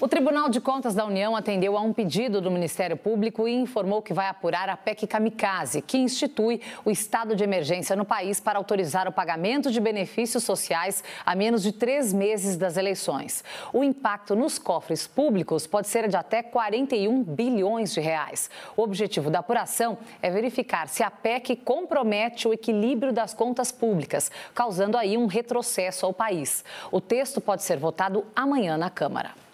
O Tribunal de Contas da União atendeu a um pedido do Ministério Público e informou que vai apurar a PEC Kamikaze, que institui o estado de emergência no país para autorizar o pagamento de benefícios sociais a menos de três meses das eleições. O impacto nos cofres públicos pode ser de até 41 bilhões de reais. O objetivo da apuração é verificar se a PEC compromete o equilíbrio das contas públicas, causando aí um retrocesso ao país. O texto pode ser votado amanhã na Câmara.